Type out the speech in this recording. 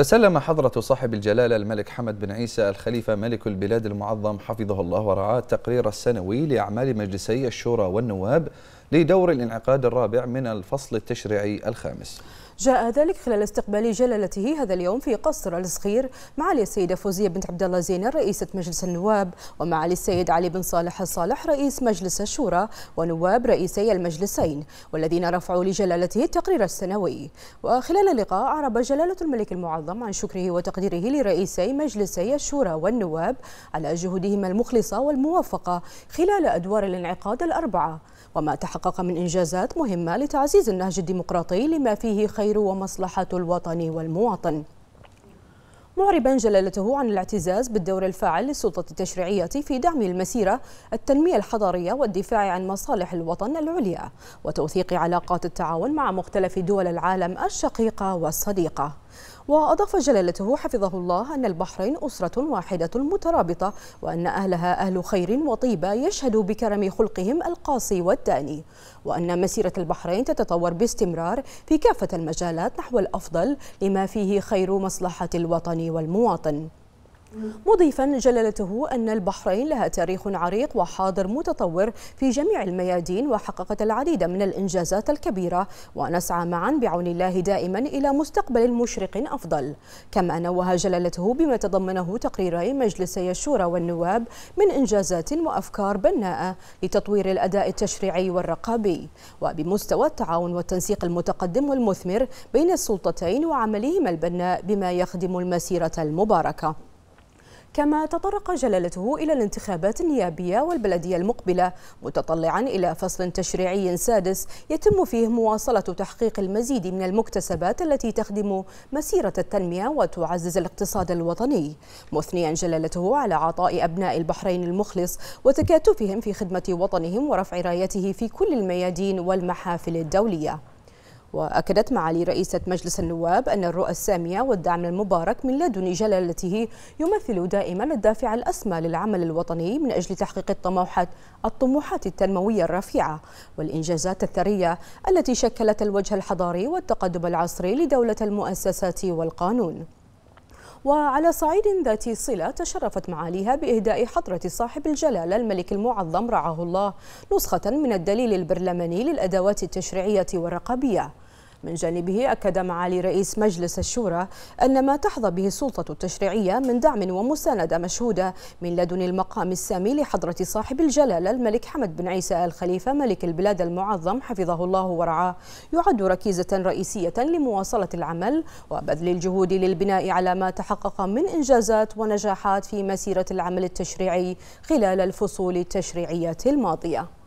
تسلم حضرة صاحب الجلالة الملك حمد بن عيسى الخليفة ملك البلاد المعظم حفظه الله ورعاه التقرير السنوي لأعمال مجلسي الشورى والنواب لدور الانعقاد الرابع من الفصل التشريعي الخامس جاء ذلك خلال استقبال جلالته هذا اليوم في قصر الصغير معالي السيدة فوزية بنت عبد الله زينة رئيسة مجلس النواب ومعالي السيد علي بن صالح الصالح رئيس مجلس الشورى ونواب رئيسي المجلسين والذين رفعوا لجلالته التقرير السنوي وخلال اللقاء أعرب جلالة الملك المعظم عن شكره وتقديره لرئيسي مجلسي الشورى والنواب على جهودهما المخلصة والموفقة خلال أدوار الانعقاد الأربعة وما تحقق من إنجازات مهمة لتعزيز النهج الديمقراطي لما فيه خير الخير ومصلحة الوطن والمواطن معربا جلالته عن الاعتزاز بالدور الفاعل للسلطة التشريعية في دعم المسيرة التنمية الحضرية والدفاع عن مصالح الوطن العليا وتوثيق علاقات التعاون مع مختلف دول العالم الشقيقة والصديقة وأضاف جلالته حفظه الله أن البحرين أسرة واحدة مترابطة وأن أهلها أهل خير وطيبة يشهد بكرم خلقهم القاصي والداني وأن مسيرة البحرين تتطور باستمرار في كافة المجالات نحو الأفضل لما فيه خير مصلحة الوطن والمواطن مضيفا جلالته أن البحرين لها تاريخ عريق وحاضر متطور في جميع الميادين وحققت العديد من الإنجازات الكبيرة ونسعى معا بعون الله دائما إلى مستقبل مشرق أفضل كما نوه جلالته بما تضمنه تقريري مجلسي الشورى والنواب من إنجازات وأفكار بناءة لتطوير الأداء التشريعي والرقابي وبمستوى التعاون والتنسيق المتقدم والمثمر بين السلطتين وعملهما البناء بما يخدم المسيرة المباركة كما تطرق جلالته إلى الانتخابات النيابية والبلدية المقبلة متطلعا إلى فصل تشريعي سادس يتم فيه مواصلة تحقيق المزيد من المكتسبات التي تخدم مسيرة التنمية وتعزز الاقتصاد الوطني مثنيا جلالته على عطاء أبناء البحرين المخلص وتكاتفهم في خدمة وطنهم ورفع رايته في كل الميادين والمحافل الدولية وأكدت معالي رئيسة مجلس النواب أن الرؤى السامية والدعم المبارك من لدن جلالته يمثل دائما الدافع الأسمى للعمل الوطني من أجل تحقيق الطموحات الطموحات التنموية الرفيعة والإنجازات الثرية التي شكلت الوجه الحضاري والتقدم العصري لدولة المؤسسات والقانون وعلى صعيد ذات صلة تشرفت معاليها بإهداء حضرة صاحب الجلالة الملك المعظم رعاه الله نسخة من الدليل البرلماني للأدوات التشريعية والرقابية من جانبه أكد معالي رئيس مجلس الشورى أن ما تحظى به السلطة التشريعية من دعم ومساندة مشهودة من لدن المقام السامي لحضرة صاحب الجلالة الملك حمد بن عيسى الخليفة ملك البلاد المعظم حفظه الله ورعاه يعد ركيزة رئيسية لمواصلة العمل وبذل الجهود للبناء على ما تحقق من إنجازات ونجاحات في مسيرة العمل التشريعي خلال الفصول التشريعية الماضية